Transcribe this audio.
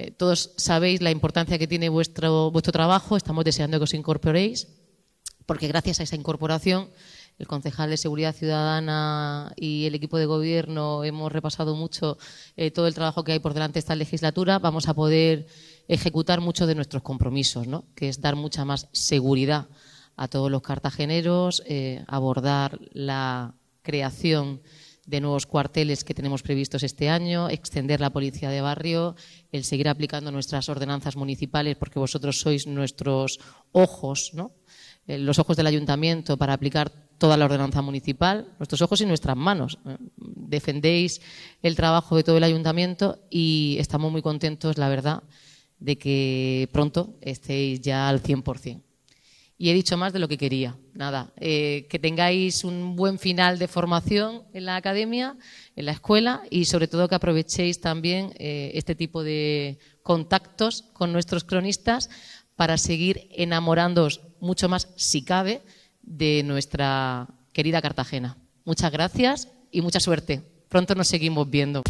Eh, todos sabéis la importancia que tiene vuestro, vuestro trabajo, estamos deseando que os incorporéis, porque gracias a esa incorporación el concejal de Seguridad Ciudadana y el equipo de gobierno hemos repasado mucho eh, todo el trabajo que hay por delante de esta legislatura, vamos a poder ejecutar muchos de nuestros compromisos, ¿no? que es dar mucha más seguridad a todos los cartageneros, eh, abordar la creación de nuevos cuarteles que tenemos previstos este año, extender la policía de barrio, el seguir aplicando nuestras ordenanzas municipales, porque vosotros sois nuestros ojos, ¿no? Eh, los ojos del ayuntamiento para aplicar toda la ordenanza municipal, nuestros ojos y nuestras manos. Eh, defendéis el trabajo de todo el ayuntamiento y estamos muy contentos, la verdad, de que pronto estéis ya al 100% y he dicho más de lo que quería. Nada, eh, que tengáis un buen final de formación en la academia, en la escuela y sobre todo que aprovechéis también eh, este tipo de contactos con nuestros cronistas para seguir enamorándoos mucho más, si cabe, de nuestra querida Cartagena. Muchas gracias y mucha suerte. Pronto nos seguimos viendo.